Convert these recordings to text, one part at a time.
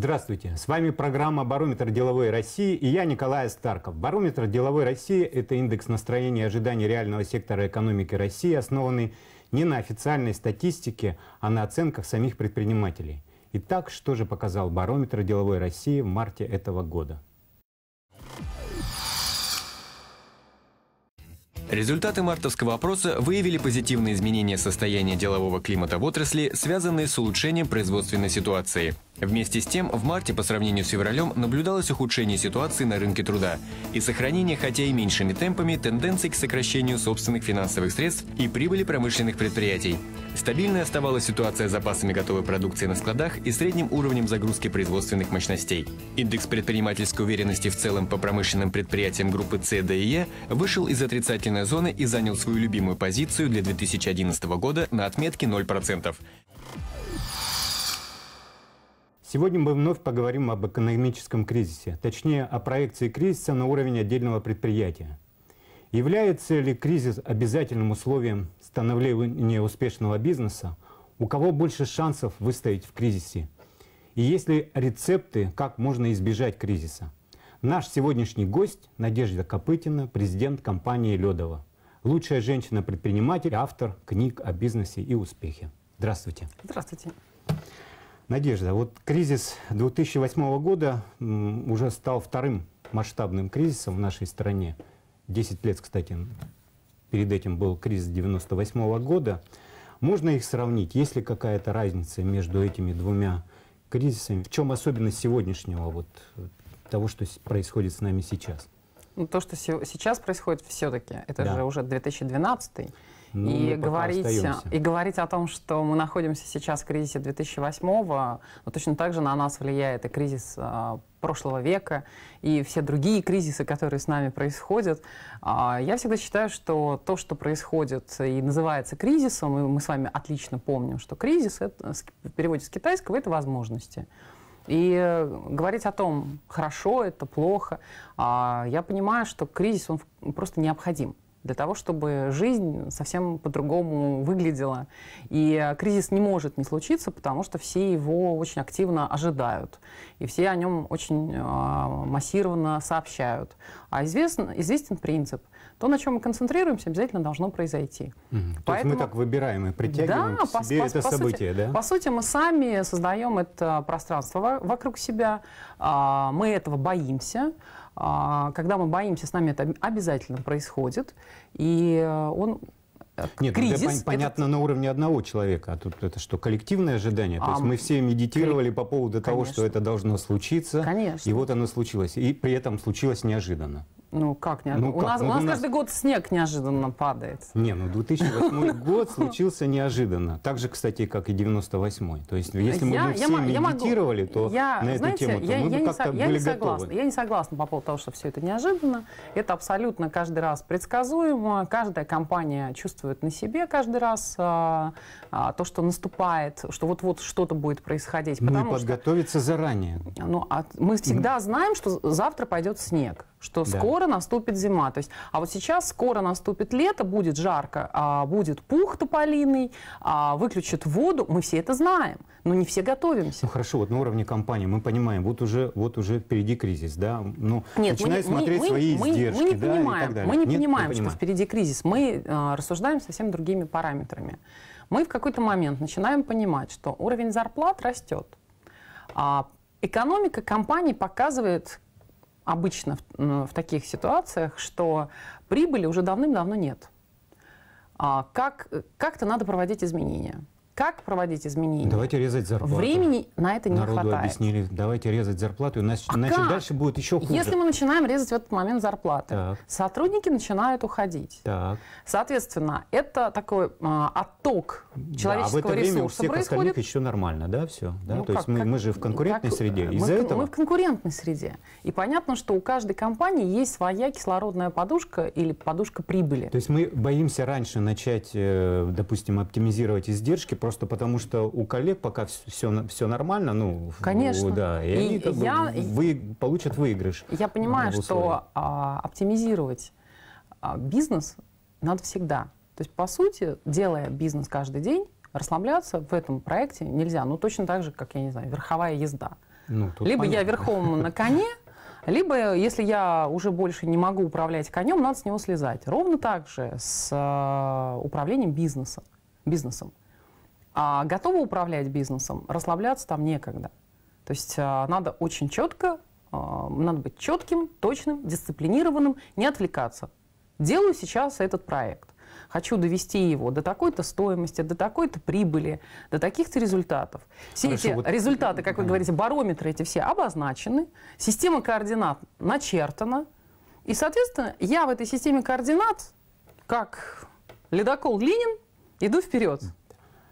Здравствуйте, с вами программа «Барометр деловой России» и я Николай Старков. «Барометр деловой России» – это индекс настроения и ожиданий реального сектора экономики России, основанный не на официальной статистике, а на оценках самих предпринимателей. Итак, что же показал барометр деловой России в марте этого года? Результаты мартовского опроса выявили позитивные изменения состояния делового климата в отрасли, связанные с улучшением производственной ситуации. Вместе с тем, в марте по сравнению с февралем наблюдалось ухудшение ситуации на рынке труда и сохранение, хотя и меньшими темпами, тенденций к сокращению собственных финансовых средств и прибыли промышленных предприятий. Стабильной оставалась ситуация с запасами готовой продукции на складах и средним уровнем загрузки производственных мощностей. Индекс предпринимательской уверенности в целом по промышленным предприятиям группы С, Д и Е вышел из отрицательной зоны и занял свою любимую позицию для 2011 года на отметке 0%. Сегодня мы вновь поговорим об экономическом кризисе, точнее о проекции кризиса на уровень отдельного предприятия. Является ли кризис обязательным условием становления успешного бизнеса? У кого больше шансов выстоять в кризисе? И есть ли рецепты, как можно избежать кризиса? Наш сегодняшний гость – Надежда Копытина, президент компании «Ледова». Лучшая женщина-предприниматель, автор книг о бизнесе и успехе. Здравствуйте. Здравствуйте. Надежда, вот кризис 2008 года уже стал вторым масштабным кризисом в нашей стране – 10 лет, кстати, перед этим был кризис 98 -го года, можно их сравнить? Есть ли какая-то разница между этими двумя кризисами? В чем особенность сегодняшнего, вот, того, что происходит с нами сейчас? Ну, то, что сейчас происходит все-таки, это да. же уже 2012 ну, и, говорить, и говорить о том, что мы находимся сейчас в кризисе 2008-го, но точно так же на нас влияет и кризис а, прошлого века и все другие кризисы, которые с нами происходят. А, я всегда считаю, что то, что происходит и называется кризисом, и мы с вами отлично помним, что кризис это, в переводе с китайского это возможности. И э, говорить о том, хорошо это, плохо, а, я понимаю, что кризис он просто необходим для того, чтобы жизнь совсем по-другому выглядела. И э, кризис не может не случиться, потому что все его очень активно ожидают, и все о нем очень э, массированно сообщают. А известен, известен принцип. То, на чем мы концентрируемся, обязательно должно произойти. Угу. Поэтому, То есть мы так выбираем и притягиваем да, к себе по, это по событие, сути, да? По сути, мы сами создаем это пространство вокруг себя, э, мы этого боимся, а, когда мы боимся, с нами это обязательно происходит. И э, он э, нет, ну, кризис. Это, это понятно на уровне одного человека, а тут это что, коллективное ожидание? А, То есть мы все медитировали по поводу Конечно. того, что это должно случиться. Конечно. И вот оно случилось. И при этом случилось неожиданно. Ну, как неожиданно? Ну, как? У, нас, ну, у, нас у нас каждый год снег неожиданно падает. Не, ну 2008 год случился неожиданно. Так же, кстати, как и 98-й. То есть, ну, если мы все медитировали, то на эту тему мы бы как-то были готовы. Я не согласна по поводу того, что все это неожиданно. Это абсолютно каждый раз предсказуемо. Каждая компания чувствует на себе каждый раз а, а, то, что наступает, что вот-вот что-то будет происходить. Ну и подготовиться заранее. Ну, а мы всегда знаем, что завтра пойдет снег что да. скоро наступит зима. То есть, а вот сейчас скоро наступит лето, будет жарко, а будет пух тополиный, а выключат воду. Мы все это знаем, но не все готовимся. Ну хорошо, вот на уровне компании мы понимаем, вот уже, вот уже впереди кризис, да? Ну, Нет, начинай мы, смотреть мы, свои мы, издержки, мы, мы не да, понимаем, и так далее. Мы не Нет, понимаем, не что впереди кризис. Мы э, рассуждаем совсем другими параметрами. Мы в какой-то момент начинаем понимать, что уровень зарплат растет. А экономика компании показывает обычно в, в таких ситуациях, что прибыли уже давным-давно нет. А как, э, как-то надо проводить изменения как проводить изменения. Давайте резать зарплату. Времени на это не Народу хватает. объяснили, давайте резать зарплату, иначе, а иначе дальше будет еще хуже. Если мы начинаем резать в этот момент зарплаты, так. сотрудники начинают уходить. Так. Соответственно, это такой а, отток человеческого да, а в это ресурса время у всех происходит. еще нормально, да, все? Да? Ну, То как, есть мы, как, мы же в конкурентной как, среде. Мы, Из-за этого... мы в конкурентной среде. И понятно, что у каждой компании есть своя кислородная подушка или подушка прибыли. То есть мы боимся раньше начать, э, допустим, оптимизировать издержки, просто потому что у коллег пока все, все нормально, ну, Конечно. да, и, и они как я, бы вы, получат выигрыш. Я понимаю, что а, оптимизировать а, бизнес надо всегда. То есть, по сути, делая бизнес каждый день, расслабляться в этом проекте нельзя. Ну, точно так же, как, я не знаю, верховая езда. Ну, либо понятно. я верхом на коне, либо, если я уже больше не могу управлять конем, надо с него слезать. Ровно так же с э, управлением бизнеса, бизнесом а, готова управлять бизнесом, расслабляться там некогда. То есть а, надо очень четко, а, надо быть четким, точным, дисциплинированным, не отвлекаться. Делаю сейчас этот проект. Хочу довести его до такой-то стоимости, до такой-то прибыли, до таких-то результатов. Все Хорошо, эти вот... результаты, как вы говорите, барометры эти все обозначены, система координат начертана, и, соответственно, я в этой системе координат, как ледокол Ленин, иду вперед.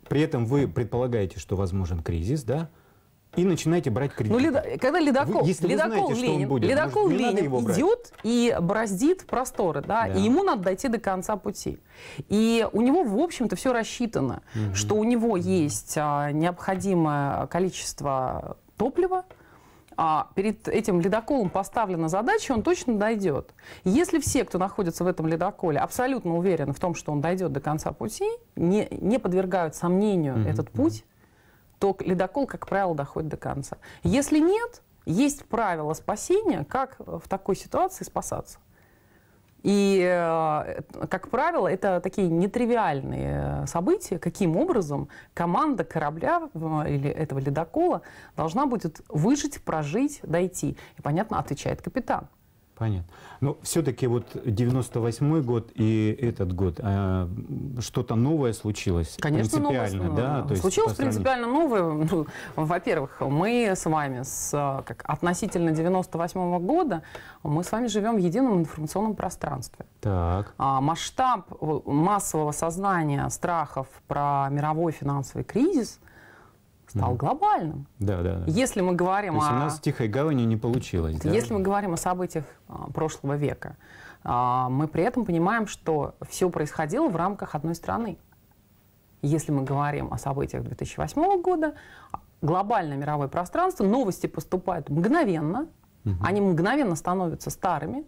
При этом вы предполагаете, что возможен кризис, да? И начинаете брать кредит. Ну, леда... когда ледокол, вы, если ледокол вы знаете, Ленин, он будет, ледокол может, Ленин идет и бороздит просторы, да, да, и ему надо дойти до конца пути. И у него, в общем-то, все рассчитано, угу. что у него есть а, необходимое количество топлива, а перед этим ледоколом поставлена задача, он точно дойдет. Если все, кто находится в этом ледоколе, абсолютно уверены в том, что он дойдет до конца пути, не, не подвергают сомнению mm-hmm. этот путь, то ледокол, как правило, доходит до конца. Если нет, есть правила спасения, как в такой ситуации спасаться. И, э, как правило, это такие нетривиальные события, каким образом команда корабля э, или этого ледокола должна будет выжить, прожить, дойти. И, понятно, отвечает капитан. Понятно. Но все-таки вот 98 год и этот год, а, что-то новое случилось? Конечно, принципиально, новое, да? То случилось есть принципиально новое. Во-первых, мы с вами с, а, как, относительно 98 -го года, мы с вами живем в едином информационном пространстве. Так. А, масштаб массового сознания страхов про мировой финансовый кризис – стал mm глобальным. Да, да, да. Если мы говорим То есть о... у нас Тихой Гавани не получилось. Да? Если мы говорим о событиях а, прошлого века, а, мы при этом понимаем, что все происходило в рамках одной страны. Если мы говорим о событиях 2008 года, глобальное мировое пространство, новости поступают мгновенно, угу. они мгновенно становятся старыми,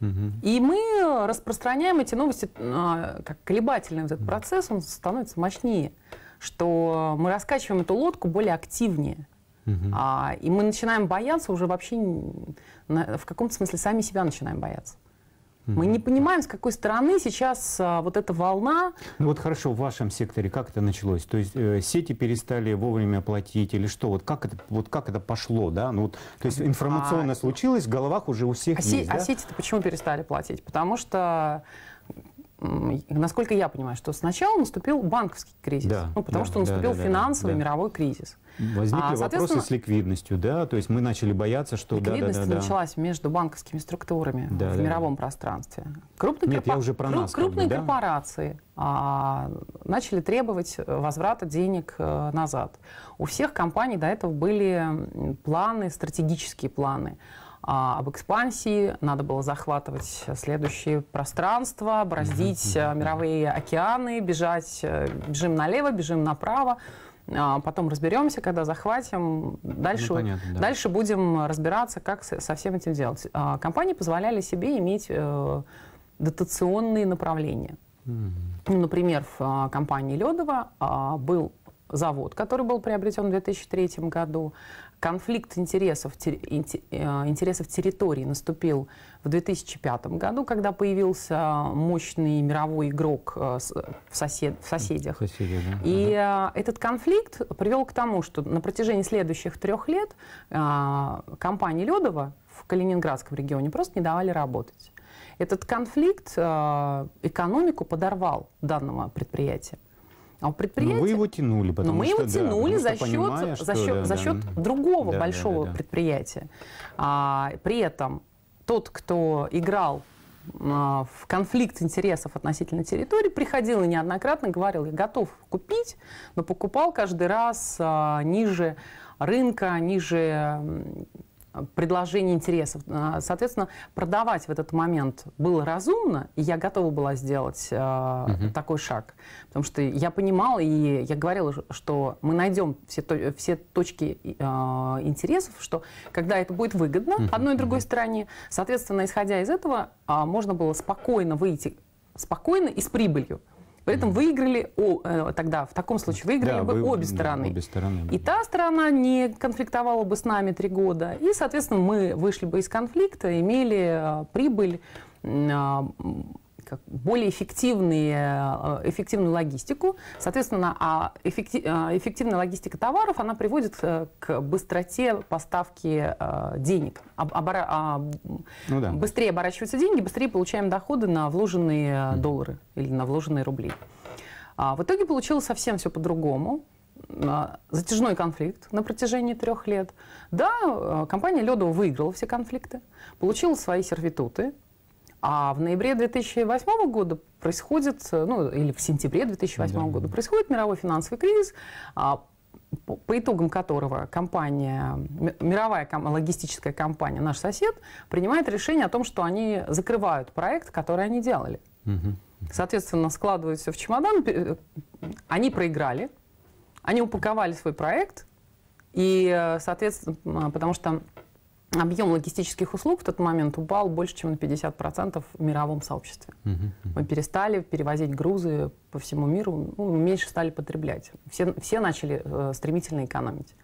и мы распространяем эти новости, а, как колебательный этот процесс, он становится мощнее что мы раскачиваем эту лодку более активнее. Угу. А, и мы начинаем бояться уже вообще, на, в каком-то смысле, сами себя начинаем бояться. Мы не понимаем, с какой стороны сейчас а, вот эта волна. Ну вот хорошо, в вашем секторе как это началось? То есть э, сети перестали вовремя платить или что? Вот как это, вот как это пошло, да? Ну, вот, то есть информационно а, случилось, в головах уже у всех а есть, се- а да? А сети-то почему перестали платить? Потому что насколько я понимаю, что сначала наступил банковский кризис, да, ну, потому да, что наступил да, да, финансовый да, мировой кризис. Возникли а, вопросы с ликвидностью, да, то есть мы начали бояться, что... Ликвидность да, да, да, началась между банковскими структурами да, в да, мировом пространстве. Крупные, Нет, корпор... я уже про нас, крупные как бы, да? корпорации а, начали требовать э, возврата денег а, назад. У всех компаний до этого были планы, стратегические планы а, об экспансии, надо было захватывать следующие пространства, бороздить mm-hmm. мировые океаны, бежать, э, бежим налево, бежим направо а, потом разберемся, когда захватим, дальше, ну, понятно, да. дальше будем разбираться, как со всем этим делать. А, компании позволяли себе иметь э, дотационные направления. Mm-hmm. Например, в а, компании Ледова был завод, который был приобретен в 2003 году, конфликт интересов, э, интересов территории наступил в 2005 году, когда появился мощный мировой игрок э, в, сосед, в соседях. Соседи, да. И ага. Э, этот конфликт привел к тому, что на протяжении следующих трех лет компании Ледова в Калининградском регионе просто не давали работать. Этот конфликт экономику подорвал данного предприятия. А у предприятия... Но ну, вы его тянули, потому Но ну, мы что, его тянули да, за счет, понимаешь, за счет, да, за счет да, другого да, большого да, да, предприятия. А, при этом тот, кто играл а, в конфликт интересов относительно территории, приходил и неоднократно говорил, я готов купить, но покупал каждый раз а, ниже рынка, ниже предложение интересов. А, соответственно, продавать в этот момент было разумно, и я готова была сделать э, угу. такой шаг. Потому что я понимала, и я говорила, что мы найдем все, то, все точки э, интересов, что когда это будет выгодно угу. одной и другой угу. стороне, соответственно, исходя из этого, э, можно было спокойно выйти, спокойно и с прибылью этом выиграли о, э, тогда, в таком случае, выиграли да, бы вы, обе стороны. Да, обе стороны да. И та сторона не конфликтовала бы с нами три года, и, соответственно, мы вышли бы из конфликта, имели э, прибыль а, как, более эффективные, э, эффективную логистику. Соответственно, а эффектив, э, эффективная логистика товаров, она приводит э, к быстроте поставки денег. Обора, а, ну, да. Быстрее оборачиваются деньги, быстрее получаем доходы на вложенные доллары или на вложенные рубли. А в итоге получилось совсем все по-другому затяжной конфликт на протяжении трех лет. Да, компания Ледова выиграла все конфликты, получила свои сервитуты, а в ноябре 2008 года происходит, ну или в сентябре 2008 да. года происходит мировой финансовый кризис, а, по итогам которого компания, мировая логистическая компания, наш сосед, принимает решение о том, что они закрывают проект, который они делали. Угу. Соответственно, складывают все в чемодан, э, они проиграли, они упаковали свой проект, и, э, соответственно, потому что объем логистических услуг в тот момент упал больше, чем на 50% в мировом сообществе. Угу, угу. Мы перестали перевозить грузы по всему миру, ну, меньше стали потреблять. Все, все начали э, стремительно экономить.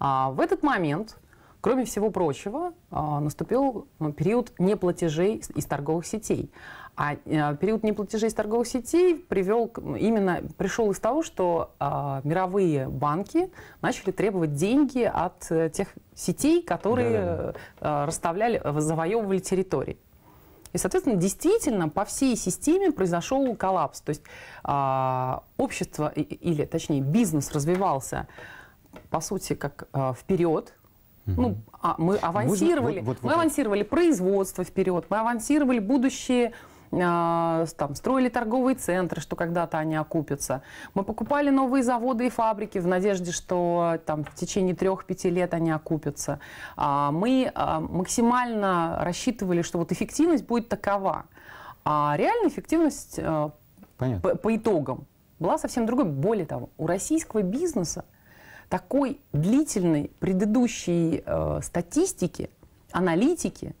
А в этот момент, кроме всего прочего, а, э, наступил период неплатежей из торговых сетей. А э, период неплатежей с торговых сетей привел именно пришел из того, что а, мировые банки начали требовать деньги от э, тех сетей, которые да, да, да. расставляли, э, завоевывали территории. И, соответственно, действительно по всей системе произошел коллапс. То есть а, общество, или точнее бизнес развивался, по сути, как а, вперед, ну, а мы авансировали, Вот, вот, вот, мы авансировали производство вперед, мы авансировали будущее а, там, строили торговые центры, что когда-то они окупятся. Мы покупали новые заводы и фабрики в надежде, что там, в течение трех-пяти лет они окупятся. А, мы а, максимально рассчитывали, что вот эффективность будет такова. А реальная эффективность э, по, по итогам была совсем другой. Более того, у российского бизнеса такой длительной предыдущей э, статистики, аналитики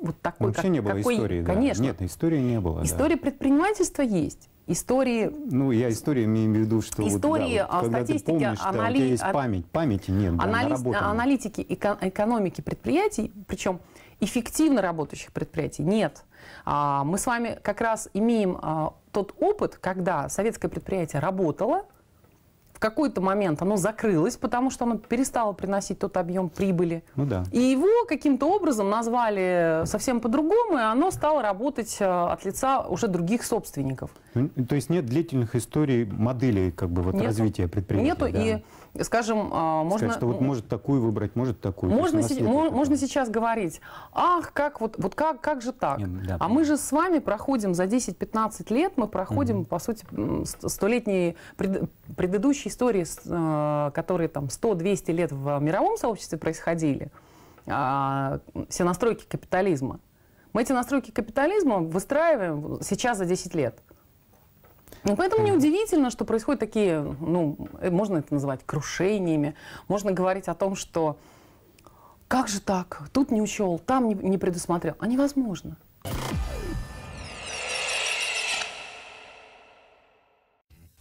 вот такой, Вообще как, не было какой, истории, да. Нет, истории не было. История да. предпринимательства есть. Истории... Ну, я истории имею в виду, что... Истории, вот, да, вот, статистики, помнишь, анали... да, у есть память, памяти нет, Анализ... да, Аналитики эко экономики предприятий, причем эффективно работающих предприятий, нет. А, мы с вами как раз имеем а, тот опыт, когда советское предприятие работало, какой-то момент оно закрылось, потому что оно перестало приносить тот объем прибыли. Ну да. И его каким-то образом назвали совсем по-другому, и оно стало работать э, от лица уже других собственников. Ну, то есть нет длительных историй, модели как бы вот нету, развития предприятия? Нету, да. и скажем, а, можно... Сказать, что вот может такую выбрать, может такую. Можно, се... можно сейчас говорить, ах, как, вот, вот как, как же так? Нет, да, а мы же с вами проходим за 10-15 лет, мы проходим, угу. по сути, столетние пред... предыдущие истории, э, которые там 100-200 лет в мировом сообществе происходили, а, все настройки капитализма. Мы эти настройки капитализма выстраиваем сейчас за 10 лет. Ну, Поэтому неудивительно, что происходят такие, ну, э, можно это называть крушениями, можно говорить о том, что как же так, тут не учел, там не, не предусмотрел. А невозможно.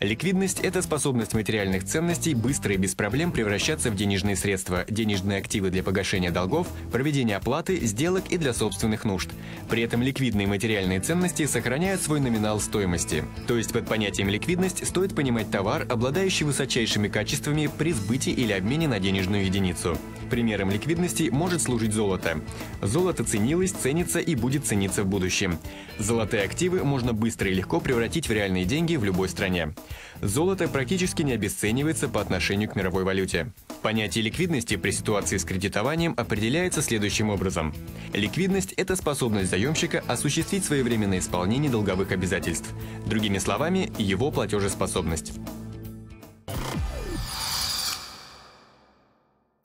Ликвидность – это способность материальных ценностей быстро и без проблем превращаться в денежные средства, денежные активы для погашения долгов, проведения оплаты, сделок и для собственных нужд. При этом ликвидные материальные ценности сохраняют свой номинал стоимости. То есть под понятием ликвидность стоит понимать товар, обладающий высочайшими качествами при сбытии или обмене на денежную единицу. Примером ликвидности может служить золото. Золото ценилось, ценится и будет цениться в будущем. Золотые активы можно быстро и легко превратить в реальные деньги в любой стране. Золото практически не обесценивается по отношению к мировой валюте. Понятие ликвидности при ситуации с кредитованием определяется следующим образом. Ликвидность – это способность заемщика осуществить своевременное исполнение долговых обязательств. Другими словами, его платежеспособность.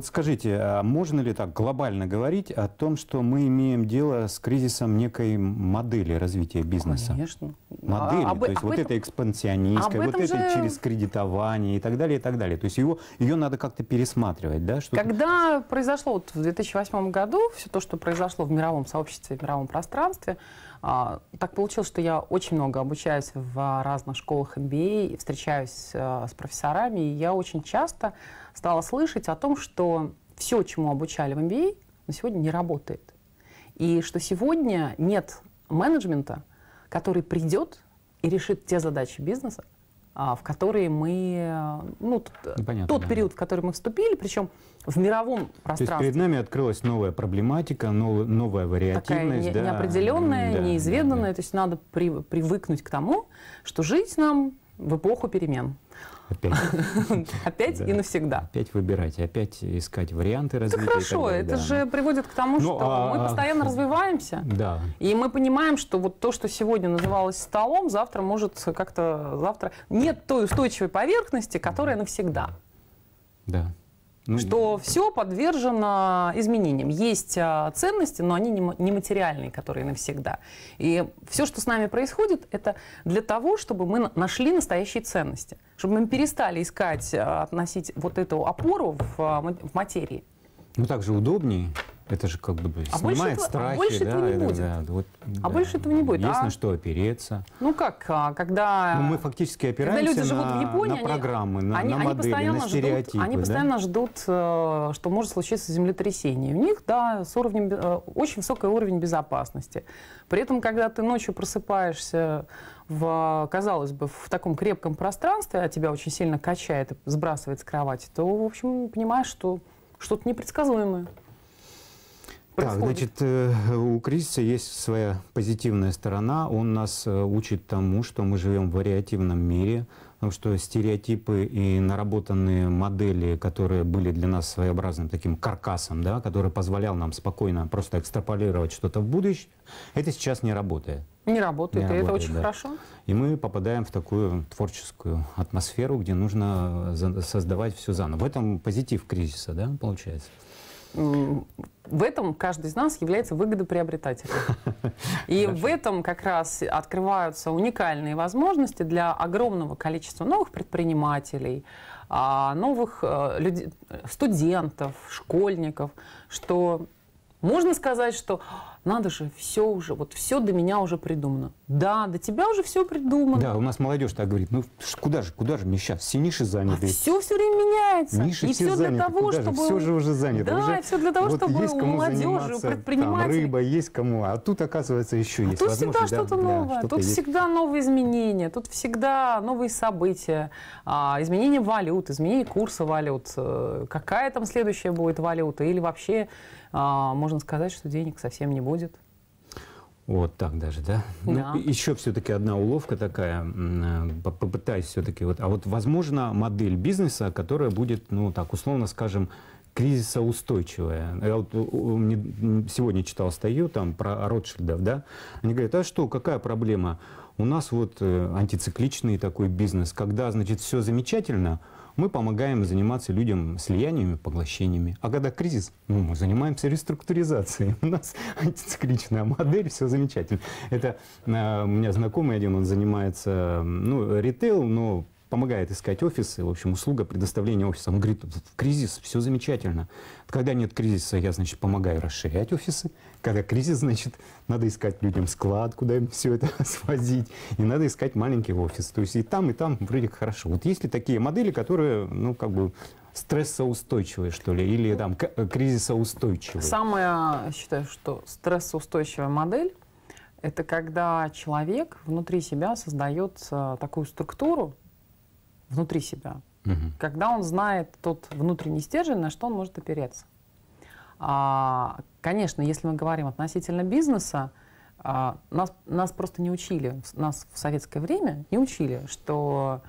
Скажите, а можно ли так глобально говорить о том, что мы имеем дело с кризисом некой модели развития бизнеса? Конечно. Модели, а, об, то есть об вот этом, это вот это же... через кредитование и так далее, и так далее. То есть его, ее надо как-то пересматривать, да? Что Когда произошло вот в 2008 году все то, что произошло в мировом сообществе, в мировом пространстве, а, так получилось, что я очень много обучаюсь в разных школах MBA, а встречаюсь а, с профессорами, и я очень часто стала слышать о том, что все, чему обучали в MBA, а, на сегодня не работает. И что сегодня нет менеджмента, который придет и решит те задачи бизнеса, а, в которые мы, э, ну, Понятно, тот да. период, в который мы вступили, причем в мировом пространстве. То есть перед нами открылась новая проблематика, нов, новая вариативность. Такая не, да. неопределенная, да, неизведанная, да, да. то есть надо при, привыкнуть к тому, что жить нам в эпоху перемен. Опять. Опять да. и навсегда. Опять выбирать, опять искать варианты развития. Это хорошо, далее, это да. же приводит к тому, ну, что ну, мы а, постоянно а... развиваемся. Да. И мы понимаем, что вот то, что сегодня называлось столом, завтра может как-то... завтра Нет той устойчивой поверхности, которая навсегда. Да ну, что все подвержено изменениям. Есть а, ценности, но они нематериальные, которые навсегда. И все, что с нами происходит, это для того, чтобы мы нашли настоящие ценности, чтобы мы перестали искать, а, относить вот эту опору в, а, в материи. Ну, так же удобнее это же как бы а снимает а больше страхи. А больше да, этого не да, будет. Да, вот, а да. больше этого не будет. Есть а... на что опереться. Ну как, а, когда... Ну, мы фактически опираемся когда люди живут в Японии, на программы, они, на, они, модели, постоянно на стереотипы. Ждут, они да? ждут, э, что может случиться землетрясение. У них, да, с уровнем, э, очень высокий уровень безопасности. При этом, когда ты ночью просыпаешься в, казалось бы, в таком крепком пространстве, а тебя очень сильно качает и сбрасывает с кровати, то, в общем, понимаешь, что что-то непредсказуемое. Так, значит, э, у кризиса есть своя позитивная сторона. Он нас э, учит тому, что мы живем в вариативном мире, потому ну, что стереотипы и наработанные модели, которые были для нас своеобразным таким каркасом, да, который позволял нам спокойно просто экстраполировать что-то в будущее, это сейчас не работает. Не работает, не и это очень да. хорошо. И мы попадаем в такую творческую атмосферу, где нужно э, создавать все заново. В этом позитив кризиса, да, получается в этом каждый из нас является выгодоприобретателем. И в этом как раз открываются уникальные возможности для огромного количества новых предпринимателей, а, новых э, студентов, школьников, что можно сказать, что надо же, все уже, вот все до меня уже придумано. Да, до тебя уже все придумано. Да, у нас молодежь так говорит, ну куда же, куда же мне сейчас, все ниши заняты. А все все время меняется. Ниши и все, все заняты, для того, куда чтобы... Же, все же уже занято. Да, уже... все для того, вот чтобы есть у молодежи, у предпринимателей... рыба есть кому, а тут, оказывается, еще а есть. тут всегда что-то да, новое, да, что тут есть. всегда новые изменения, тут всегда новые события, а, изменение валют, изменение курса валют, э, какая там следующая будет валюта, или вообще а, можно сказать, что денег совсем не будет. Вот так даже, да? Ну, да. Ну, еще все-таки одна уловка такая, э, попытаюсь все-таки. Вот, а вот, возможно, модель бизнеса, которая будет, ну, так, условно скажем, кризисоустойчивая. Я вот сегодня читал статью там про Ротшильдов, да? Они говорят, а что, какая проблема? У нас вот э, антицикличный такой бизнес, когда, значит, все замечательно – мы помогаем заниматься людям слияниями, поглощениями. А когда кризис, ну, мы занимаемся реструктуризацией. У нас антицикличная модель, все замечательно. Это э, у меня знакомый один, он занимается, ну, ритейл, но помогает искать офисы, в общем, услуга предоставления офиса. Он говорит, в кризис все замечательно. Когда нет кризиса, я, значит, помогаю расширять офисы. Когда кризис, значит, надо искать людям склад, куда им все это свозить. И надо искать маленький офис. То есть и там, и там вроде хорошо. Вот есть ли такие модели, которые, ну, как бы стрессоустойчивые, что ли, или там э, кризисоустойчивые? Самая, считаю, что стрессоустойчивая модель – это когда человек внутри себя создает э, такую структуру, внутри себя. Угу. Когда он знает тот внутренний стержень, на что он может опереться. А, конечно, если мы говорим относительно бизнеса, а, нас, нас просто не учили, нас в советское время не учили, что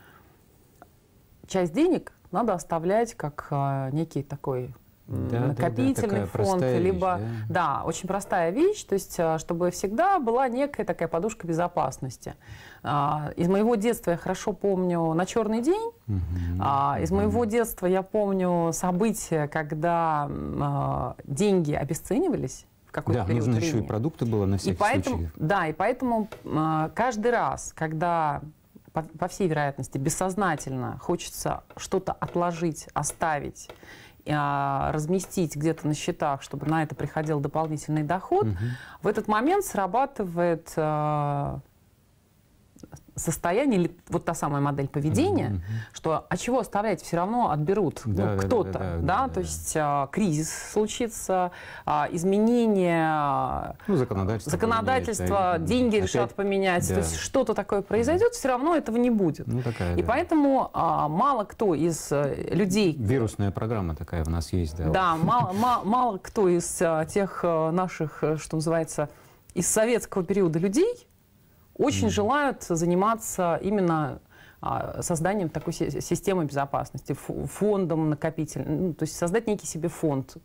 часть денег надо оставлять как а, некий такой да, накопительный да, да, фонд, либо да. да, очень простая вещь, то есть а, чтобы всегда была некая такая подушка безопасности. А, из моего детства я хорошо помню на черный день. Угу. Из моего детства я помню события, когда деньги обесценивались какой-то да, нужно еще и продукты было на всякий и поэтому, случай. Да, и поэтому э, каждый раз, когда, по, по всей вероятности, бессознательно хочется что-то отложить, оставить а, разместить где-то на счетах, чтобы на это приходил дополнительный доход, угу. в этот момент срабатывает а, состояние, или вот та самая модель поведения, mm -hmm. что а чего оставлять, все равно отберут ну, да, ну, кто-то, да, да, да, да, да, то есть а, кризис случится, а, изменения а, ну, законодательство, законодательство поменять, деньги опять, решат поменять, да. то есть что-то такое произойдет, все равно этого не будет. Ну, такая, и да. поэтому а, мало кто из э, людей... Вирусная программа такая в нас есть, да. Да, мало, мало кто из а, тех э, наших, э, что называется, из советского периода людей, очень mm. желают заниматься именно а, созданием такой системы безопасности, фондом накопительным, ну, то есть создать некий себе фонд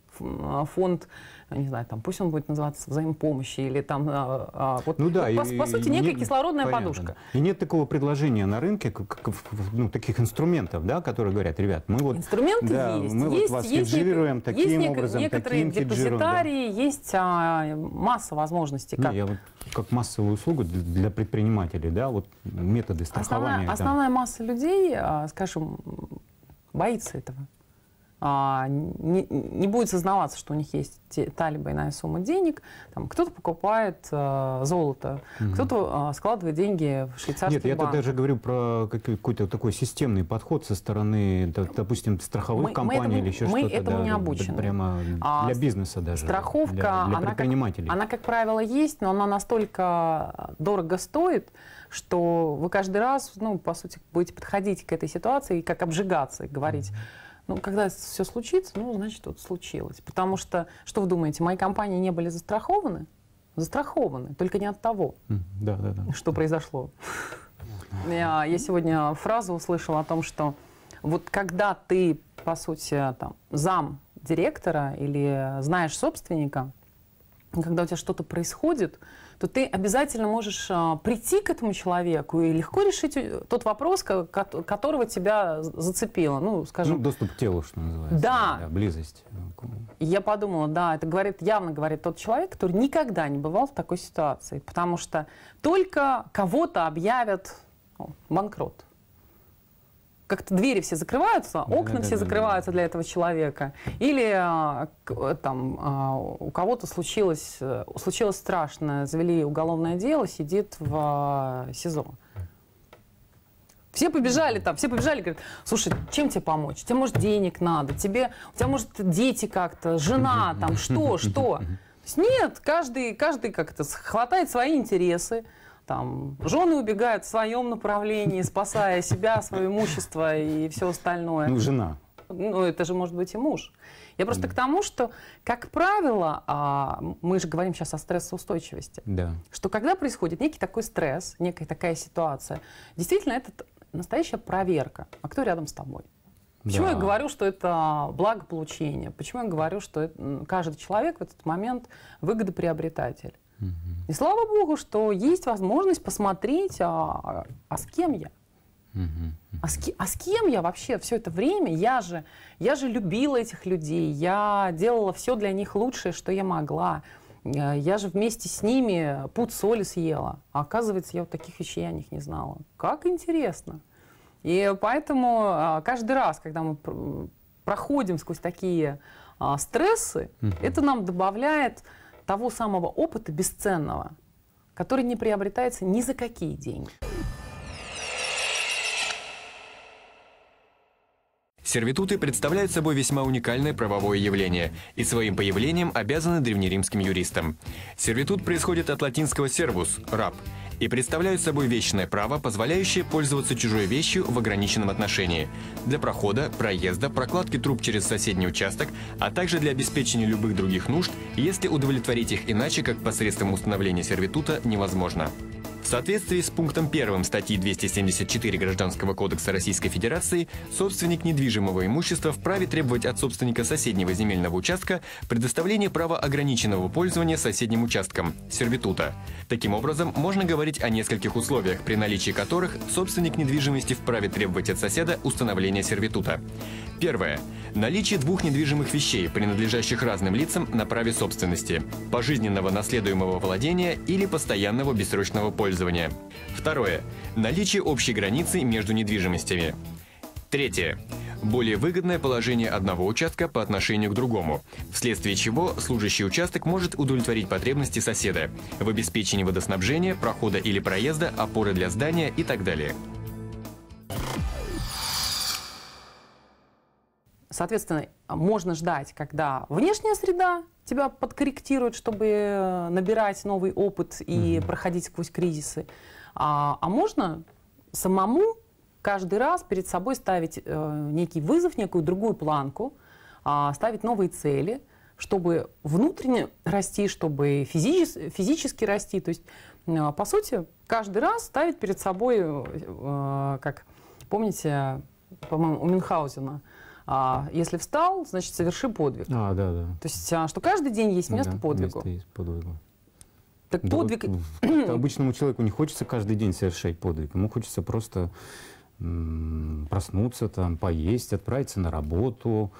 а, фонд, не знаю, там, пусть он будет называться взаимопомощи или там, а, а, вот, ну да, ну, по, и, по сути, некая нет, кислородная понятно, подушка. И нет такого предложения на рынке, как, ну, таких инструментов, да, которые говорят, ребят, мы вот... Инструменты да, есть. Мы есть, вот вас есть, хеджируем таким есть образом, некоторые таким депозитарии, да. есть а, масса возможностей. Ну, как... Не, я вот как массовую услугу для предпринимателей, да, вот методы страхования. Основная, основная масса людей, скажем, боится этого. А, не, не будет сознаваться, что у них есть те, та либо иная сумма денег. Там, кто-то покупает а, золото, угу. кто-то а, складывает деньги в швейцарский Нет, банк. я даже говорю про какой-то такой системный подход со стороны, допустим, страховых мы, компаний мы этому, или еще что-то. Мы этому да, не обучены. Прямо а для бизнеса даже. Страховка, для, для она, предпринимателей. Как, она, как правило, есть, но она настолько дорого стоит, что вы каждый раз, ну, по сути, будете подходить к этой ситуации и как обжигаться, и говорить... Угу ну, когда все случится, ну, значит, вот случилось. Потому что, что вы думаете, мои компании не были застрахованы? Застрахованы, только не от того, да, да, да, что да. произошло. Я, я сегодня фразу услышала о том, что вот когда ты, по сути, там, зам директора или знаешь собственника, когда у тебя что-то происходит, то ты обязательно можешь а, прийти к этому человеку и легко решить э, тот вопрос, которого тебя зацепило. Ну, скажем... Ну, доступ к телу, что называется. Да. да близость. Ну, я подумала, да, это говорит, явно говорит тот человек, который никогда не бывал в такой ситуации. Потому что только кого-то объявят банкрот как-то двери все закрываются, окна да, все да, закрываются да. для этого человека, или а, э, там а, у кого-то случилось, э, случилось страшное, завели уголовное дело, сидит в а, СИЗО. Все побежали там, все побежали, говорят, слушай, чем тебе помочь? Тебе, может, денег надо, тебе, у тебя, может, дети как-то, жена там, что, что? Нет, каждый, каждый как-то хватает свои интересы, там, жены убегают в своем направлении, спасая себя, свое имущество и все остальное. Ну, жена. Ну, это же может быть и муж. Я просто да. к тому, что, как правило, а, мы же говорим сейчас о стрессоустойчивости, да. что когда происходит некий такой стресс, некая такая ситуация, действительно, это настоящая проверка. А кто рядом с тобой? Почему да. я говорю, что это благополучение? Почему я говорю, что это, каждый человек в этот момент выгодоприобретатель? Угу. И слава богу, что есть возможность посмотреть, а, а с кем я. А с, а с кем я вообще все это время? Я же, я же любила этих людей, я делала все для них лучшее, что я могла. Э, я же вместе с ними пуд соли съела. А оказывается, я вот таких вещей о них не знала. Как интересно. И поэтому а, каждый раз, когда мы проходим сквозь такие а, стрессы, угу. это нам добавляет того самого опыта бесценного, который не приобретается ни за какие деньги. Сервитуты представляют собой весьма уникальное правовое явление и своим появлением обязаны древнеримским юристам. Сервитут происходит от латинского «сервус» – «раб» и представляют собой вечное право, позволяющее пользоваться чужой вещью в ограниченном отношении для прохода, проезда, прокладки труб через соседний участок, а также для обеспечения любых других нужд, если удовлетворить их иначе, как посредством установления сервитута, невозможно. В соответствии с пунктом 1 статьи 274 Гражданского кодекса Российской Федерации, собственник недвижимого имущества вправе требовать от собственника соседнего земельного участка предоставление права ограниченного пользования соседним участком – сервитута. Таким образом, можно говорить о нескольких условиях, при наличии которых собственник недвижимости вправе требовать от соседа установления сервитута. Первое. Наличие двух недвижимых вещей, принадлежащих разным лицам на праве собственности, пожизненного наследуемого владения или постоянного бессрочного пользования. Второе. Наличие общей границы между недвижимостями. Третье. Более выгодное положение одного участка по отношению к другому, вследствие чего служащий участок может удовлетворить потребности соседа в обеспечении водоснабжения, прохода или проезда, опоры для здания и так далее. Соответственно, можно ждать, когда внешняя среда тебя подкорректирует, чтобы э, набирать новый опыт и угу. проходить сквозь кризисы. А, а можно самому каждый раз перед собой ставить э, некий вызов, некую другую планку, э, ставить новые цели, чтобы внутренне расти, чтобы физически, физически расти. То есть, э, по сути, каждый раз ставить перед собой, э, э как помните, по-моему, у Мюнхгаузена, э, а, если встал, значит, соверши подвиг. А, да, да. То есть, а, что каждый день есть место да, подвигу. Место есть подвигу. Так да, подвиг... Вот, ну, обычному человеку не хочется каждый день совершать подвиг. Ему хочется просто м проснуться, там, поесть, отправиться на работу,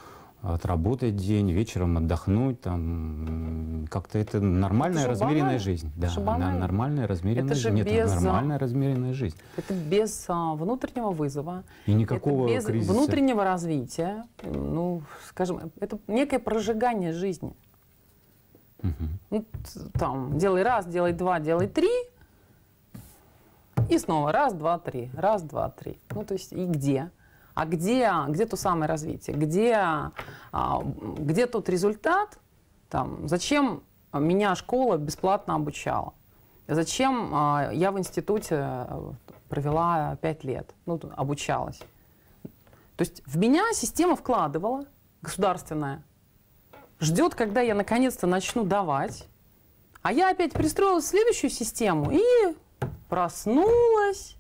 отработать день, вечером отдохнуть, там как-то это нормальная это размеренная жизнь. Да, она нормальная размеренная жизнь. Нет, без... А, нормальная размеренная жизнь. Это без а, внутреннего вызова. И никакого это без кризиса. внутреннего развития. Ну, скажем, это некое прожигание жизни. Угу. Ну, там, делай раз, делай два, делай три. И снова раз, два, три. Раз, два, три. Ну, то есть, и где? А где, где то самое развитие? Где, а, где тот результат? Там, зачем меня школа бесплатно обучала? Зачем а, я в институте э, провела 5 лет, ну, обучалась? То есть в меня система вкладывала, государственная, ждет, когда я наконец-то начну давать. А я опять пристроилась в следующую систему и проснулась,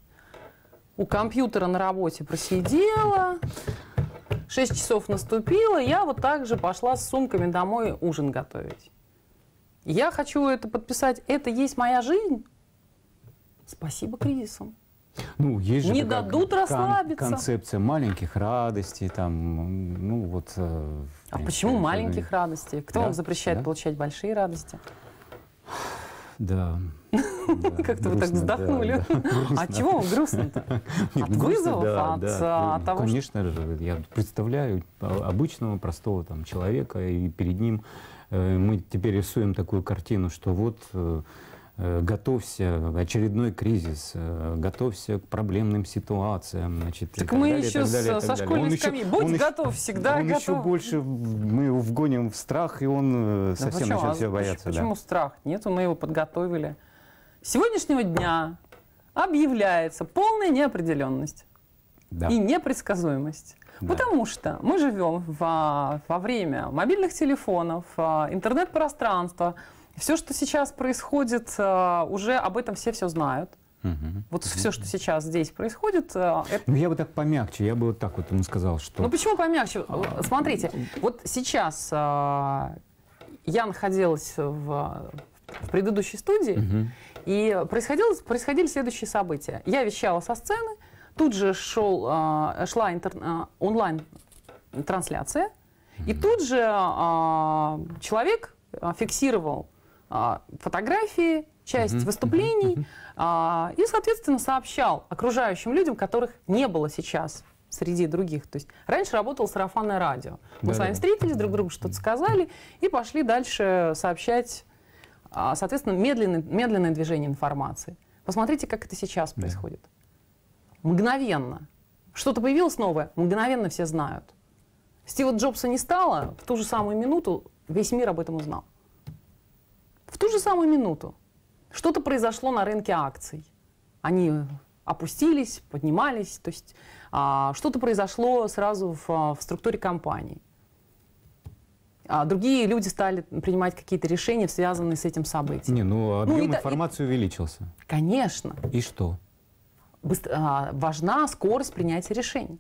у компьютера на работе просидела, 6 часов наступило, я вот так же пошла с сумками домой ужин готовить. Я хочу это подписать. Это есть моя жизнь? Спасибо кризисам. Ну, есть же не дадут расслабиться. концепция маленьких радостей, там, ну вот. Э, а принципе, почему маленьких радостей? Кто да? вам запрещает да? получать большие радости? Да. Как-то вы так вздохнули. А чего грустно-то? От вызовов, от того, Конечно же, я представляю обычного, простого там человека, и перед ним э, мы теперь рисуем такую картину, что вот э, э, готовься, очередной кризис, готовься к проблемным ситуациям. Значит, так мы далее, еще далее, со, со школьной скамьи. Будь он готов, всегда он готов. еще больше, мы его вгоним в страх, и он да совсем почему? начнет а себя бояться. Почему, да. почему страх? Нет, мы его подготовили. С сегодняшнего дня объявляется полная неопределенность да. и непредсказуемость. Да. Потому что мы живем во, во время мобильных телефонов, а, интернет-пространства. Все, что сейчас происходит, а, уже об этом все все знают. Угу. Вот угу. все, что сейчас здесь происходит, а, это... Ну, я бы так помягче, я бы вот так вот ему сказал, что... Ну, почему помягче? Смотрите, вот сейчас э, я находилась в, в предыдущей студии, угу. И происходило, происходили следующие события. Я вещала со сцены, тут же шел, а, шла интер, а, онлайн-трансляция, mm-hmm. и тут же а, человек фиксировал фотографии, часть mm-hmm. выступлений, mm и, соответственно, сообщал окружающим людям, которых не было сейчас среди других. То есть раньше работал сарафанное радио. Мы да, с вами да. встретились, друг другу что-то сказали и пошли дальше сообщать а, соответственно, медленное, медленное движение информации. Посмотрите, как это сейчас да. происходит. Мгновенно. Что-то появилось новое, мгновенно все знают. Стива Джобса не стало, в ту же самую минуту весь мир об этом узнал. В ту же самую минуту что-то произошло на рынке акций. Они опустились, поднимались, то есть а, что-то произошло сразу в, а, в структуре компании а другие люди стали принимать какие-то решения, связанные с этим событием. Не, ну, ну объем ну, информации и... увеличился. Конечно. И что? Быстро, а, важна скорость принятия решений.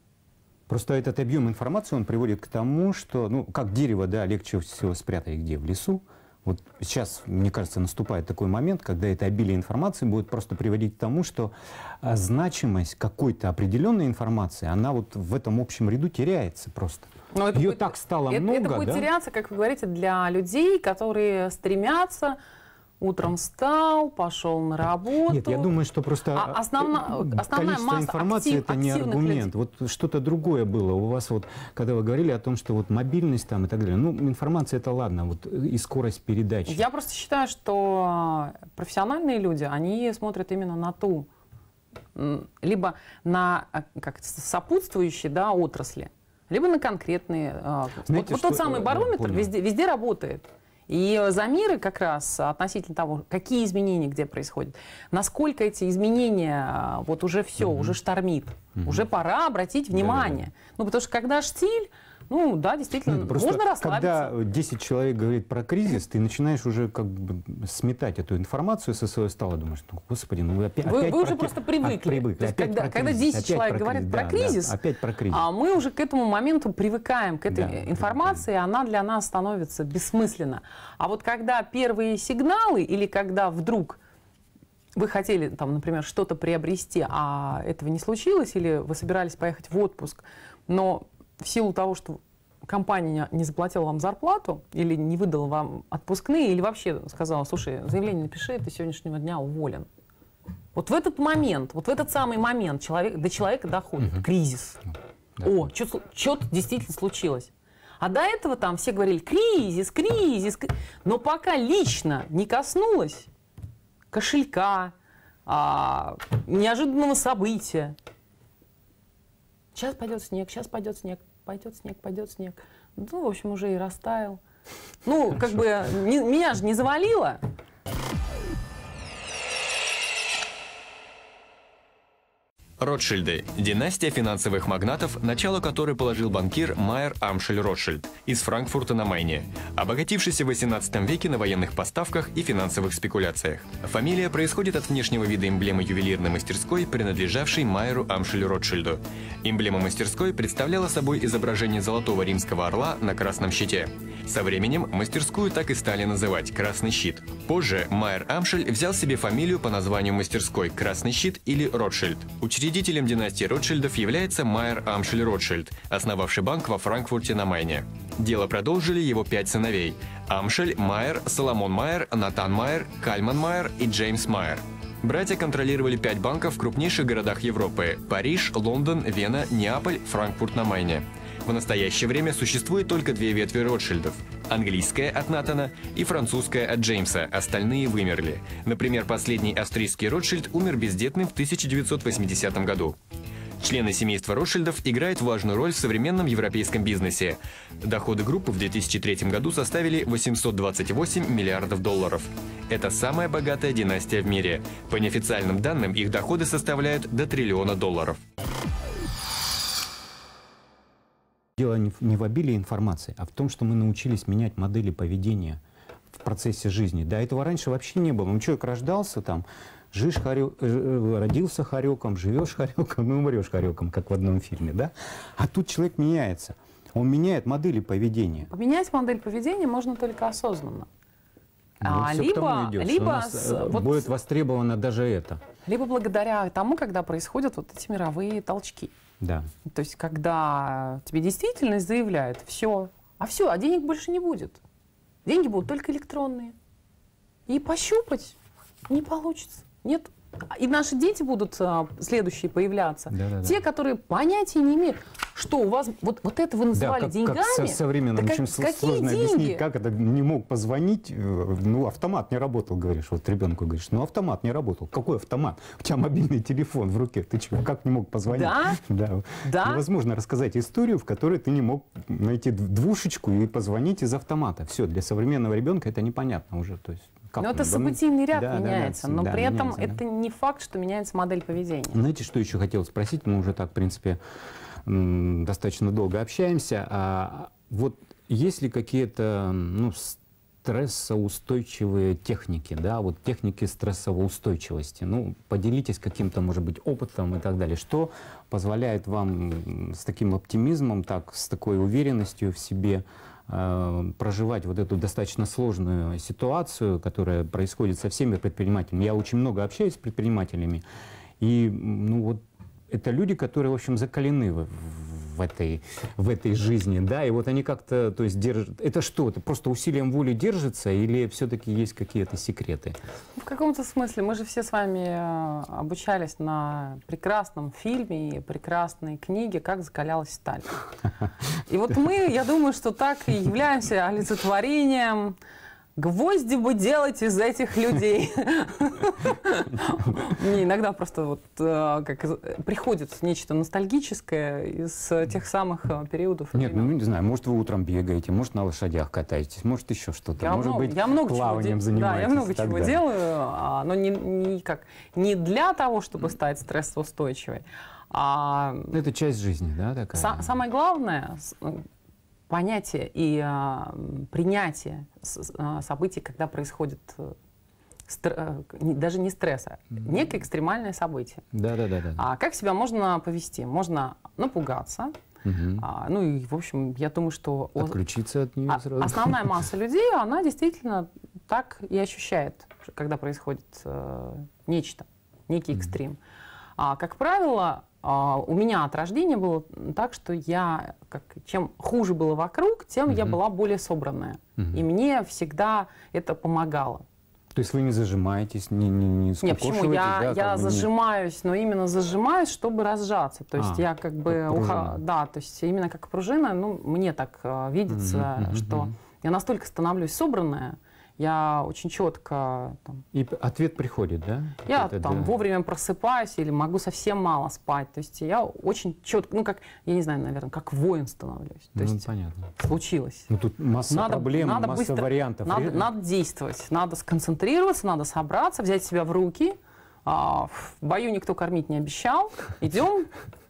Просто этот объем информации, он приводит к тому, что, ну, как дерево, да, легче всего спрятать где? В лесу. Вот сейчас, мне кажется, наступает такой момент, когда это обилие информации будет просто приводить к тому, что а, значимость какой-то определенной информации, она вот в этом общем ряду теряется просто. Но ну, это Ее будет, так стало это, много, Это будет да? теряться, как вы говорите, для людей, которые стремятся утром встал, пошел на работу. Нет, я думаю, что просто а основна, э, основная количество масса информации актив, это не аргумент. Людей. Вот что-то другое было у вас вот, когда вы говорили о том, что вот мобильность там и так далее. Ну, информация это ладно, вот и скорость передачи. Я просто считаю, что профессиональные люди, они смотрят именно на ту, либо на э, как сопутствующие да, отрасли, либо на конкретные. А, Знаете, вот, вот тот самый э, барометр везде, везде работает. И замеры как раз относительно того, какие изменения где происходят, насколько эти изменения а, вот уже все, угу. уже штормит, угу. уже пора обратить внимание. Да, да. Ну, потому что когда штиль, ну да, действительно, Просто можно расслабиться. Когда 10 человек говорит про кризис, ты начинаешь уже как бы сметать эту информацию со своего стола, думаешь, ну, господи, ну опять Вы, опять вы уже про... просто привыкли. А, привыкли. опять когда, про когда 10 опять человек про говорят про кризис, да, про кризис да, опять про кризис, а мы уже к этому моменту привыкаем, к этой да, информации, да. она для нас становится бессмысленна. А вот когда первые сигналы или когда вдруг вы хотели, там, например, что-то приобрести, а этого не случилось, или вы собирались поехать в отпуск, но в силу того, что компания не заплатила вам зарплату или не выдала вам отпускные, или вообще сказала, слушай, заявление напиши, ты с сегодняшнего дня уволен. Вот в этот момент, вот в этот самый момент человек, до человека доходит угу. кризис. Ну, да. О, что-то действительно случилось. А до этого там все говорили кризис, кризис. Кри...» Но пока лично не коснулось кошелька, а, неожиданного события. Сейчас пойдет снег, сейчас пойдет снег пойдет снег, пойдет снег. Ну, в общем, уже и растаял. Ну, как бы, меня же не завалило. Ротшильды – династия финансовых магнатов, начало которой положил банкир Майер Амшель Ротшильд из Франкфурта на Майне, обогатившийся в XVIII веке на военных поставках и финансовых спекуляциях. Фамилия происходит от внешнего вида эмблемы ювелирной мастерской, принадлежавшей Майеру Амшелю Ротшильду. Эмблема мастерской представляла собой изображение золотого римского орла на красном щите. Со временем мастерскую так и стали называть «Красный щит». Позже Майер Амшель взял себе фамилию по названию мастерской «Красный щит» или «Ротшильд». Учредителем династии Ротшильдов является Майер Амшель Ротшильд, основавший банк во Франкфурте на Майне. Дело продолжили его пять сыновей – Амшель, Майер, Соломон Майер, Натан Майер, Кальман Майер и Джеймс Майер. Братья контролировали пять банков в крупнейших городах Европы – Париж, Лондон, Вена, Неаполь, Франкфурт на Майне – в настоящее время существует только две ветви Ротшильдов – английская от Натана и французская от Джеймса, остальные вымерли. Например, последний австрийский Ротшильд умер бездетным в 1980 году. Члены семейства Ротшильдов играют важную роль в современном европейском бизнесе. Доходы группы в 2003 году составили 828 миллиардов долларов. Это самая богатая династия в мире. По неофициальным данным, их доходы составляют до триллиона долларов. Дело не в обилии информации, а в том, что мы научились менять модели поведения в процессе жизни. До этого раньше вообще не было. Ну, человек рождался там, жишь хорё... Э, э, родился хореком, живешь хореком и умрешь хореком, как в одном фильме, да? А тут человек меняется. Он меняет модели поведения. Поменять модель поведения можно только осознанно. Ну, а, либо, либо с, э, вот, будет востребовано даже это. Либо благодаря тому, когда происходят вот эти мировые толчки. Да. То есть, когда тебе действительность заявляет, все, а все, а денег больше не будет. Деньги будут только электронные. И пощупать не получится. Нет и наши дети будут а, следующие появляться. Да, да, Те, да. которые понятия не имеют, что у вас... Вот, вот это вы называли да, как, деньгами. Как со современным, да, как, сложно деньги? объяснить, как это не мог позвонить. Э, ну, автомат не работал, говоришь. Вот ребенку говоришь, ну, автомат не работал. Какой автомат? У тебя мобильный телефон в руке. Ты чего? Как не мог позвонить? Да? да. да? Невозможно рассказать историю, в которой ты не мог найти двушечку и позвонить из автомата. Все, для современного ребенка это непонятно уже. То есть как? Но ну, это событийный ряд да, меняется, да, да, но да, при этом меняется, это да. не факт, что меняется модель поведения. Знаете, что еще хотел спросить? Мы уже так, в принципе, достаточно долго общаемся. А вот есть ли какие-то ну, стрессоустойчивые техники, да, вот техники стрессоустойчивости. Ну, поделитесь каким-то, может быть, опытом и так далее. Что позволяет вам с таким оптимизмом, так, с такой уверенностью в себе Э, проживать вот эту достаточно сложную ситуацию, которая происходит со всеми предпринимателями. Я очень много общаюсь с предпринимателями, и ну вот это люди, которые, в общем, закалены в, в этой, в этой жизни, да, и вот они как-то, то есть, держат, это что, это просто усилием воли держится или все-таки есть какие-то секреты? В каком-то смысле, мы же все с вами э, обучались на прекрасном фильме и прекрасной книге «Как закалялась сталь». И вот мы, я думаю, что так и являемся олицетворением гвозди бы делать из этих людей. Мне иногда просто вот э, как приходит нечто ностальгическое из тех самых э, периодов. Нет, ну не знаю, может вы утром бегаете, может на лошадях катаетесь, может еще что-то, может быть плаванием занимаетесь. Да, я много чего делаю, но никак не для того, чтобы стать стрессоустойчивой, а... Это часть жизни, да, такая? Самое главное, понятие и принятие а, событий, когда происходит э, э, даже не стресса, mm некое экстремальное событие. Да, да, да, да. А как себя можно повести? Можно напугаться. Угу. А, ну и, в общем, я думаю, что... Отключиться от нее а, сразу. Основная масса людей, она действительно так и ощущает, когда происходит э, нечто, некий экстрим. Угу. А, как правило, а, у меня от рождения было так, что я, как, чем хуже было вокруг, тем угу. я была более собранная. Угу. И мне всегда это помогало. То есть вы не зажимаетесь, не, не, не Нет, почему? Я, да, я зажимаюсь, не... но именно зажимаюсь, чтобы разжаться. То есть а, я как бы... Как уха... Да, то есть именно как пружина, ну, мне так э, видится, угу, что угу. я настолько становлюсь собранная, угу я очень четко... Там, и ответ приходит, да? Я это, там да. вовремя просыпаюсь или могу совсем мало спать. То есть я очень четко, ну как, я не знаю, наверное, как воин становлюсь. То ну, есть понятно. Случилось. Ну тут масса надо, проблем, надо масса быстро, вариантов. Надо, надо действовать, надо сконцентрироваться, надо собраться, взять себя в руки. А, в бою никто кормить не обещал. Идем,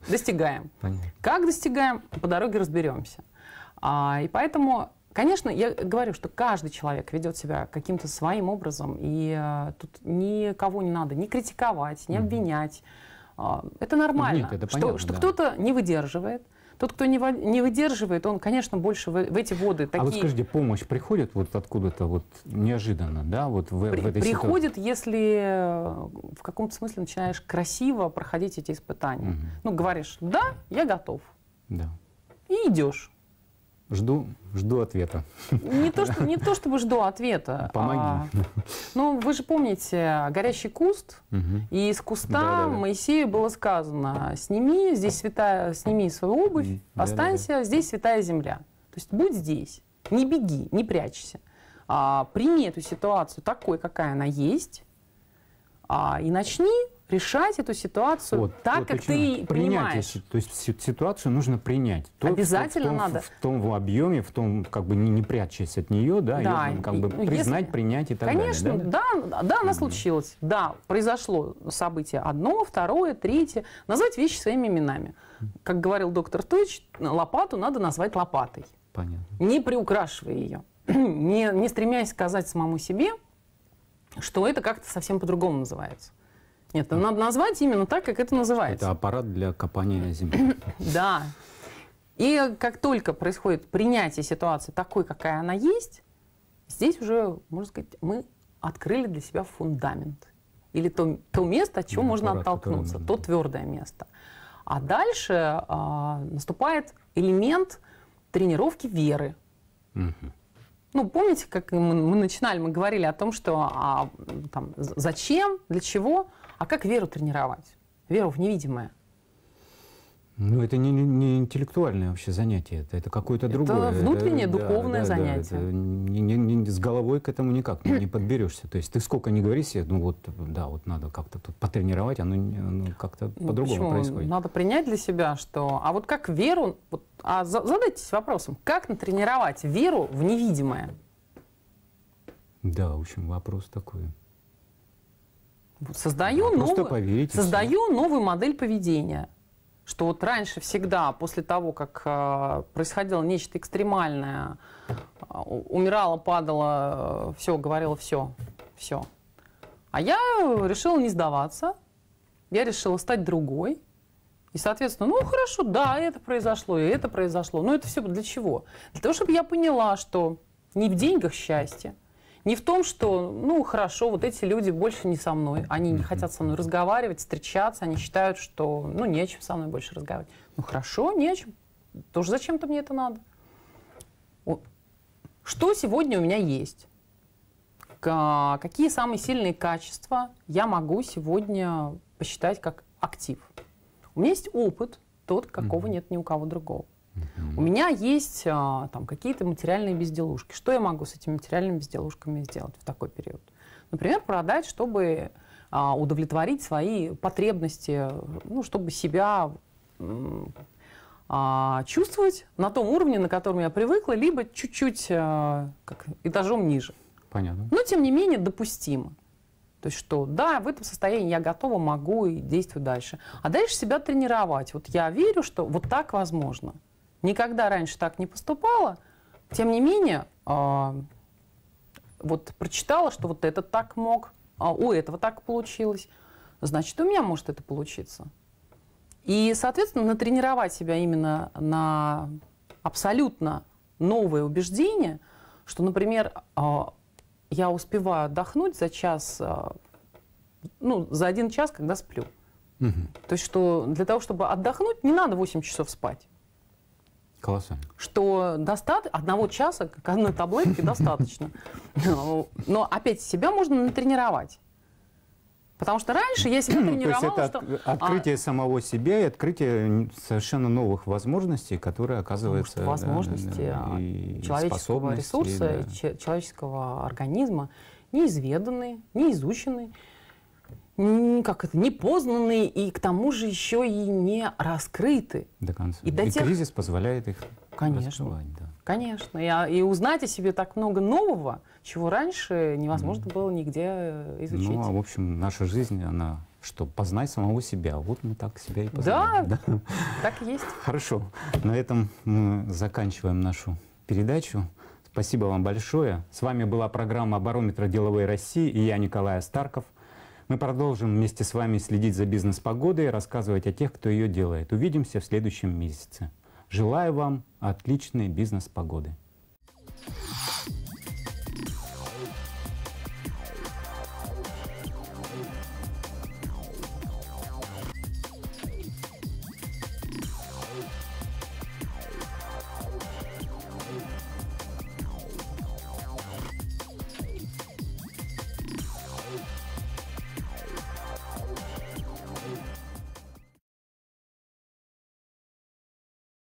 достигаем. Понятно. Как достигаем, по дороге разберемся. А, и поэтому Конечно, я говорю, что каждый человек ведет себя каким-то своим образом, и э, тут никого не надо не критиковать, не обвинять. Э, это нормально, Нет, это понятно, что, да. кто-то не выдерживает, тот, кто не, не выдерживает, он, конечно, больше в, в эти воды такие... А вот скажите, помощь приходит вот откуда-то вот неожиданно, да, вот в, При, в этой Приходит, ситуации? если э, в каком-то смысле начинаешь красиво проходить эти испытания. Угу. Ну, говоришь, да, я готов. Да. И идешь. Жду, жду ответа. Не то, что, не то чтобы жду ответа. А Помоги. А, ну, вы же помните горящий куст, угу. и из куста да, да, да. Моисею было сказано, сними здесь святая, сними свою обувь, да, останься, да, да. здесь святая земля. То есть будь здесь, не беги, не прячься. А, прими эту ситуацию такой, какая она есть, а, и начни решать эту ситуацию вот, так, вот как ты понимаешь, Принять, то есть ситуацию нужно принять. То, Обязательно в том, надо. В, в том в объеме, в том, как бы не, не прячась от нее, да, да. Ее, как бы ну, признать, Если... принять и так Конечно, далее. Конечно, да, да, да она случилась. Да, произошло событие одно, второе, третье. Назвать вещи своими именами. Как говорил доктор Тыч, лопату надо назвать лопатой. Понятно. Не приукрашивая ее. не, не стремясь сказать самому себе, что это как-то совсем по-другому называется. Нет, ну, надо назвать именно так, как это называется. Это аппарат для копания земли. да. И как только происходит принятие ситуации такой, какая она есть, здесь уже, можно сказать, мы открыли для себя фундамент. Или то, то место, от чего ну, можно аппарат, оттолкнуться, то твердое место. А дальше а, наступает элемент тренировки веры. Ну, помните, как мы, мы начинали, мы говорили о том, что а, там, зачем, для чего – а как веру тренировать? Веру в невидимое. Ну, это не, не интеллектуальное вообще занятие, это, это какое-то другое. Это внутреннее это, духовное да, занятие. Да, не, не, не, с головой к этому никак не подберешься. То есть ты сколько не говори себе, ну вот, да, вот надо как-то тут потренировать, оно, оно как-то ну, по-другому происходит. Надо принять для себя, что... А вот как веру... Вот, а за, задайтесь вопросом, как натренировать веру в невидимое? Да, в общем, вопрос такой. Создаю, а новый, поверите, создаю все. новую модель поведения. Что вот раньше всегда, после того, как э, происходило нечто экстремальное, э, умирала, падала, э, все, говорила все, все. А я решила не сдаваться, я решила стать другой. И, соответственно, ну хорошо, да, это произошло, и это произошло. Но это все для чего? Для того, чтобы я поняла, что не в деньгах счастье, не в том, что, ну, хорошо, вот эти люди больше не со мной, они не хотят со мной разговаривать, встречаться, они считают, что, ну, нечем со мной больше разговаривать. Ну, хорошо, нечем. Тоже зачем-то мне это надо. Что сегодня у меня есть? Какие самые сильные качества я могу сегодня посчитать как актив? У меня есть опыт, тот, какого нет ни у кого другого. У меня есть а, там какие-то материальные безделушки. Что я могу с этими материальными безделушками сделать в такой период? Например, продать, чтобы а, удовлетворить свои потребности, ну, чтобы себя а, чувствовать на том уровне, на котором я привыкла, либо чуть-чуть а, как этажом ниже. Понятно. Но, тем не менее, допустимо. То есть что, да, в этом состоянии я готова, могу и действую дальше. А дальше себя тренировать. Вот я верю, что вот так возможно. Никогда раньше так не поступала. Тем не менее, а, вот прочитала, что вот этот так мог, а у этого так получилось, значит, у меня может это получиться. И, соответственно, натренировать себя именно на абсолютно новые убеждения, что, например, а, я успеваю отдохнуть за час, а, ну, за один час, когда сплю. Угу. То есть, что для того, чтобы отдохнуть, не надо 8 часов спать. Колоссально. Что достаточно, одного часа, как одной таблетки, достаточно. Но опять себя можно натренировать. Потому что раньше я себя тренировала, То есть это что... открытие а... самого себя и открытие совершенно новых возможностей, которые оказываются... возможности да, а, и человеческого ресурса, да. человеческого организма неизведаны, неизучены как это, непознанные и к тому же еще и не раскрыты. До конца. И, до и тех... кризис позволяет их Конечно. Да. Конечно. И, и узнать о себе так много нового, чего раньше невозможно mm. было нигде э, изучить. Ну, а в общем, наша жизнь, она что, познай самого себя. Вот мы так себя и познаем. Да, да? так и есть. Хорошо. На этом мы заканчиваем нашу передачу. Спасибо вам большое. С вами была программа барометра деловой России» и я, Николай Старков. Мы продолжим вместе с вами следить за бизнес-погодой и рассказывать о тех, кто ее делает. Увидимся в следующем месяце. Желаю вам отличной бизнес-погоды. Thank you.